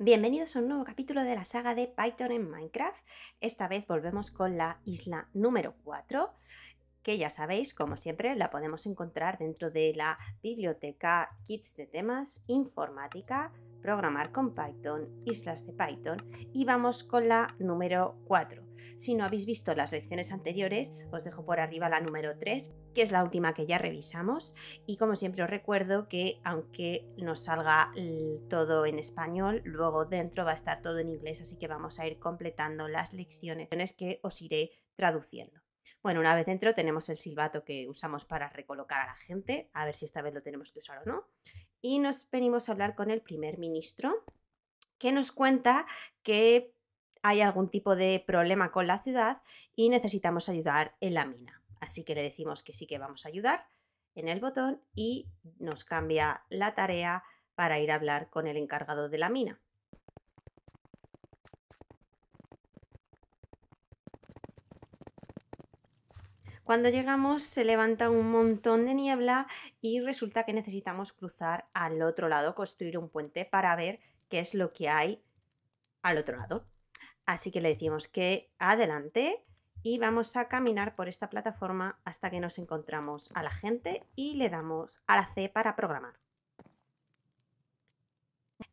Bienvenidos a un nuevo capítulo de la saga de Python en Minecraft. Esta vez volvemos con la isla número 4, que ya sabéis, como siempre, la podemos encontrar dentro de la biblioteca Kits de temas informática programar con Python, islas de Python y vamos con la número 4. Si no habéis visto las lecciones anteriores, os dejo por arriba la número 3, que es la última que ya revisamos. Y como siempre os recuerdo que aunque nos salga todo en español, luego dentro va a estar todo en inglés, así que vamos a ir completando las lecciones que os iré traduciendo. Bueno, una vez dentro tenemos el silbato que usamos para recolocar a la gente, a ver si esta vez lo tenemos que usar o no y nos venimos a hablar con el primer ministro, que nos cuenta que hay algún tipo de problema con la ciudad y necesitamos ayudar en la mina. Así que le decimos que sí que vamos a ayudar en el botón y nos cambia la tarea para ir a hablar con el encargado de la mina. Cuando llegamos se levanta un montón de niebla y resulta que necesitamos cruzar al otro lado, construir un puente para ver qué es lo que hay al otro lado. Así que le decimos que adelante y vamos a caminar por esta plataforma hasta que nos encontramos a la gente y le damos a la C para programar.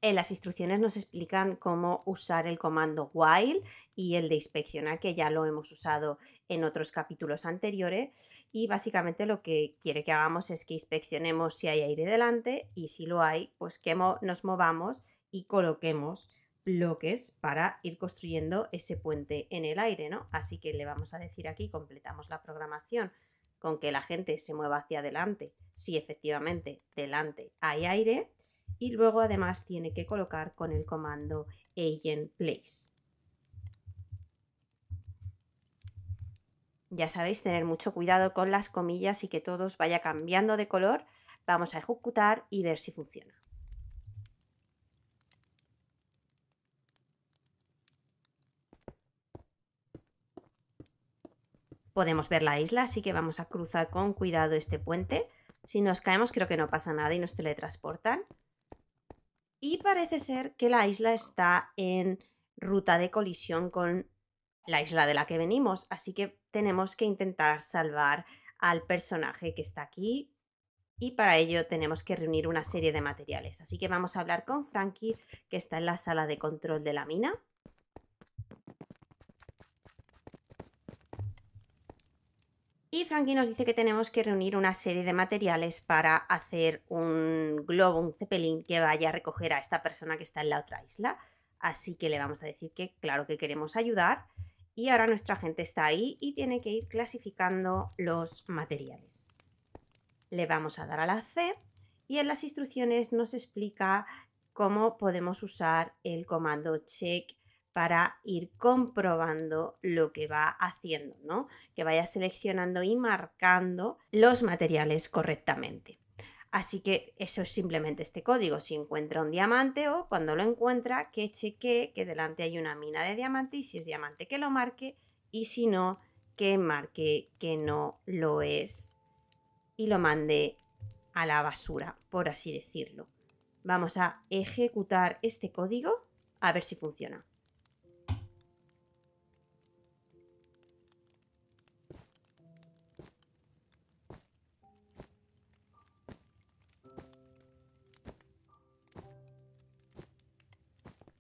En eh, las instrucciones nos explican cómo usar el comando while y el de inspeccionar, que ya lo hemos usado en otros capítulos anteriores. Y básicamente lo que quiere que hagamos es que inspeccionemos si hay aire delante y si lo hay, pues que nos movamos y coloquemos bloques para ir construyendo ese puente en el aire, ¿no? Así que le vamos a decir aquí, completamos la programación con que la gente se mueva hacia adelante, si efectivamente delante hay aire, y luego además tiene que colocar con el comando agent place. Ya sabéis, tener mucho cuidado con las comillas y que todos vaya cambiando de color. Vamos a ejecutar y ver si funciona. Podemos ver la isla, así que vamos a cruzar con cuidado este puente. Si nos caemos creo que no pasa nada y nos teletransportan y parece ser que la isla está en ruta de colisión con la isla de la que venimos, así que tenemos que intentar salvar al personaje que está aquí y para ello tenemos que reunir una serie de materiales. Así que vamos a hablar con Frankie, que está en la sala de control de la mina. aquí nos dice que tenemos que reunir una serie de materiales para hacer un globo, un cepelín que vaya a recoger a esta persona que está en la otra isla. Así que le vamos a decir que claro que queremos ayudar y ahora nuestra gente está ahí y tiene que ir clasificando los materiales. Le vamos a dar a la C y en las instrucciones nos explica cómo podemos usar el comando check para ir comprobando lo que va haciendo, ¿no? Que vaya seleccionando y marcando los materiales correctamente. Así que eso es simplemente este código. Si encuentra un diamante o cuando lo encuentra, que cheque que delante hay una mina de diamante y si es diamante que lo marque y si no, que marque que no lo es y lo mande a la basura, por así decirlo. Vamos a ejecutar este código a ver si funciona.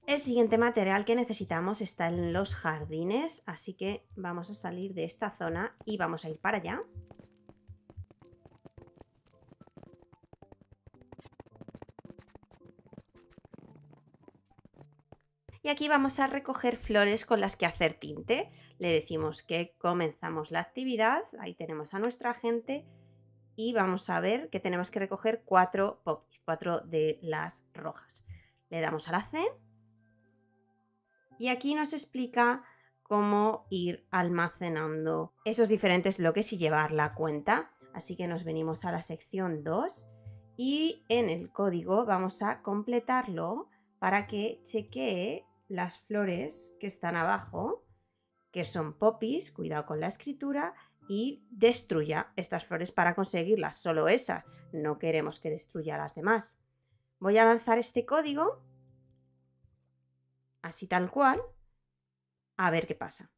El siguiente material que necesitamos está en los jardines, así que vamos a salir de esta zona y vamos a ir para allá. Y aquí vamos a recoger flores con las que hacer tinte. Le decimos que comenzamos la actividad, ahí tenemos a nuestra gente y vamos a ver que tenemos que recoger cuatro cuatro de las rojas. Le damos a la C y aquí nos explica cómo ir almacenando esos diferentes bloques y llevar la cuenta. Así que nos venimos a la sección 2 y en el código vamos a completarlo para que chequee las flores que están abajo, que son poppies. cuidado con la escritura, y destruya estas flores para conseguirlas, solo esas, no queremos que destruya las demás. Voy a lanzar este código así tal cual, a ver qué pasa.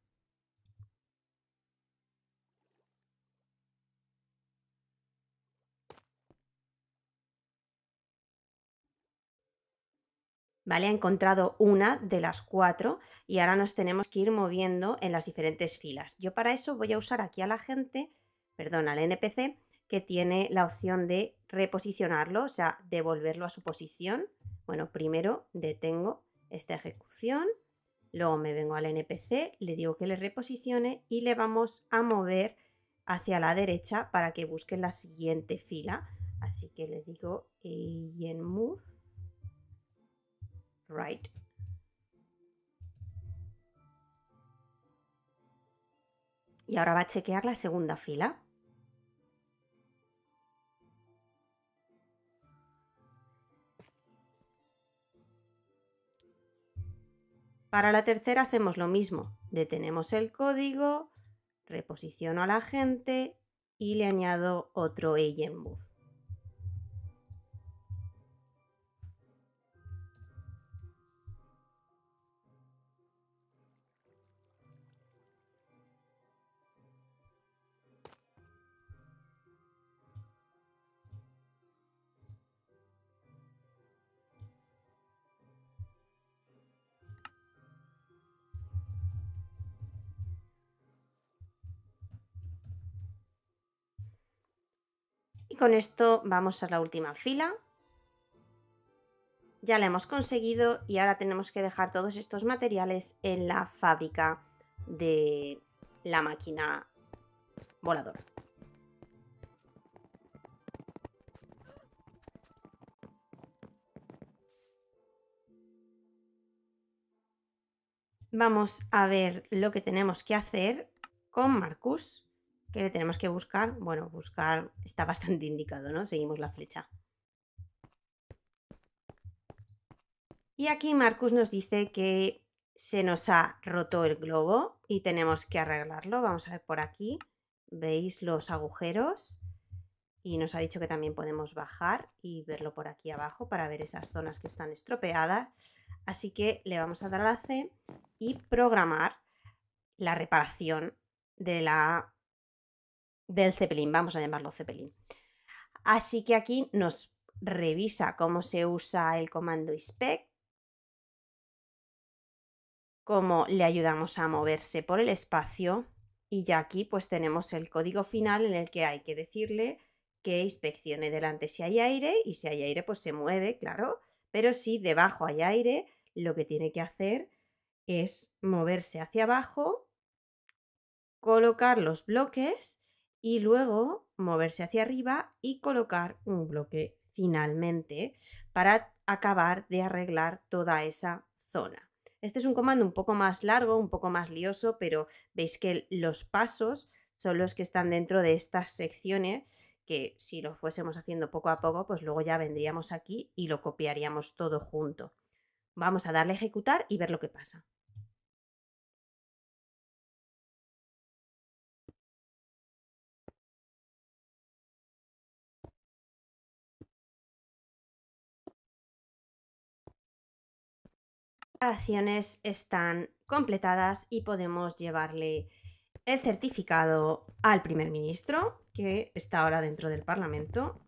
¿Vale? Ha encontrado una de las cuatro y ahora nos tenemos que ir moviendo en las diferentes filas. Yo para eso voy a usar aquí a la gente, perdón, al NPC, que tiene la opción de reposicionarlo, o sea, devolverlo a su posición. Bueno, primero detengo esta ejecución, luego me vengo al NPC, le digo que le reposicione y le vamos a mover hacia la derecha para que busque la siguiente fila. Así que le digo en move right. Y ahora va a chequear la segunda fila. Para la tercera hacemos lo mismo. Detenemos el código, reposiciono a la gente y le añado otro agent con esto vamos a la última fila. Ya la hemos conseguido y ahora tenemos que dejar todos estos materiales en la fábrica de la máquina voladora. Vamos a ver lo que tenemos que hacer con Marcus que le tenemos que buscar, bueno, buscar está bastante indicado, ¿no? Seguimos la flecha. Y aquí Marcus nos dice que se nos ha roto el globo y tenemos que arreglarlo. Vamos a ver por aquí. ¿Veis los agujeros? Y nos ha dicho que también podemos bajar y verlo por aquí abajo para ver esas zonas que están estropeadas. Así que le vamos a dar a la C y programar la reparación de la del Zeppelin, vamos a llamarlo Zeppelin. Así que aquí nos revisa cómo se usa el comando inspect, cómo le ayudamos a moverse por el espacio y ya aquí pues tenemos el código final en el que hay que decirle que inspeccione delante si hay aire y si hay aire pues se mueve, claro, pero si debajo hay aire lo que tiene que hacer es moverse hacia abajo, colocar los bloques y luego moverse hacia arriba y colocar un bloque finalmente para acabar de arreglar toda esa zona. Este es un comando un poco más largo, un poco más lioso, pero veis que los pasos son los que están dentro de estas secciones que si lo fuésemos haciendo poco a poco, pues luego ya vendríamos aquí y lo copiaríamos todo junto. Vamos a darle a ejecutar y ver lo que pasa. Las acciones están completadas y podemos llevarle el certificado al primer ministro, que está ahora dentro del Parlamento.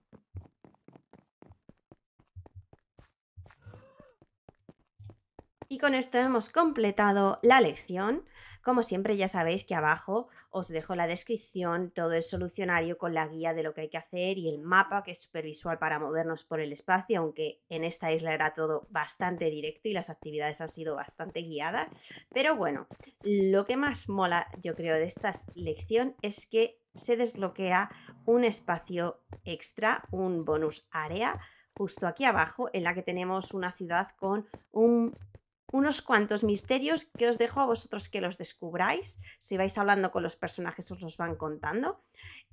Y con esto hemos completado la lección. Como siempre ya sabéis que abajo os dejo la descripción todo el solucionario con la guía de lo que hay que hacer y el mapa que es súper visual para movernos por el espacio, aunque en esta isla era todo bastante directo y las actividades han sido bastante guiadas. Pero bueno, lo que más mola yo creo de esta lección es que se desbloquea un espacio extra, un bonus área justo aquí abajo, en la que tenemos una ciudad con un unos cuantos misterios que os dejo a vosotros que los descubráis, si vais hablando con los personajes os los van contando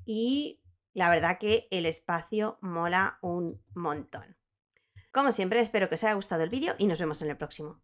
y la verdad que el espacio mola un montón. Como siempre espero que os haya gustado el vídeo y nos vemos en el próximo.